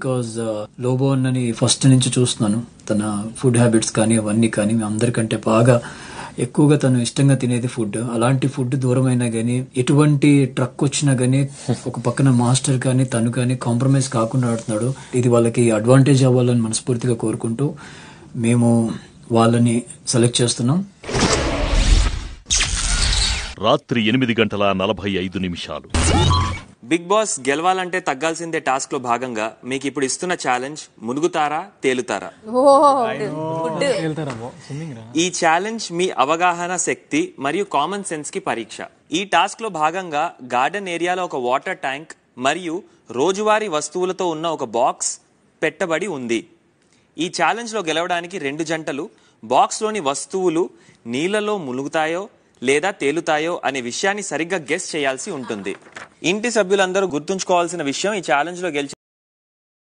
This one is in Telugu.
బికాస్ లోబో అన్నని ఫస్ట్ నుంచి చూస్తున్నాను తన ఫుడ్ హ్యాబిట్స్ కానీ అవన్నీ కానీ అందరికంటే బాగా ఎక్కువగా తను ఇష్టంగా తినేది ఫుడ్ అలాంటి ఫుడ్ దూరమైనా గానీ కానీ ఎటువంటి ట్రక్ వచ్చినా కానీ ఒక పక్కన మాస్టర్ కానీ తను కానీ కాంప్రమైజ్ కాకుండా ఆడుతున్నాడు ఇది వాళ్ళకి అడ్వాంటేజ్ అవ్వాలని మనస్ఫూర్తిగా కోరుకుంటూ మేము వాళ్ళని సెలెక్ట్ చేస్తున్నాం రాత్రి ఎనిమిది గంటల నలభై ఐదు నిమిషాలు బిగ్ బాస్ గెలవాలంటే తగ్గాల్సిందే టాస్క్ లో భాగంగా మీకు ఇప్పుడు ఇస్తున్న ఛాలెంజ్ మునుగుతారా తేలుతారా ఈ ఛాలెంజ్ మీ అవగాహన శక్తి మరియు కామన్ సెన్స్ కి పరీక్ష ఈ టాస్క్ లో భాగంగా గార్డెన్ ఏరియాలో ఒక వాటర్ ట్యాంక్ మరియు రోజువారీ వస్తువులతో ఉన్న ఒక బాక్స్ పెట్టబడి ఉంది ఈ ఛాలెంజ్ లో గెలవడానికి రెండు జంటలు బాక్స్లోని వస్తువులు నీళ్ళలో మునుగుతాయో లేదా తేలుతాయో అనే విషయాన్ని సరిగ్గా గెస్ట్ చేయాల్సి ఉంటుంది ఇంటి సభ్యులందరూ గుర్తుంచుకోవాల్సిన విషయం ఈ ఛాలెంజ్లో గెలిచి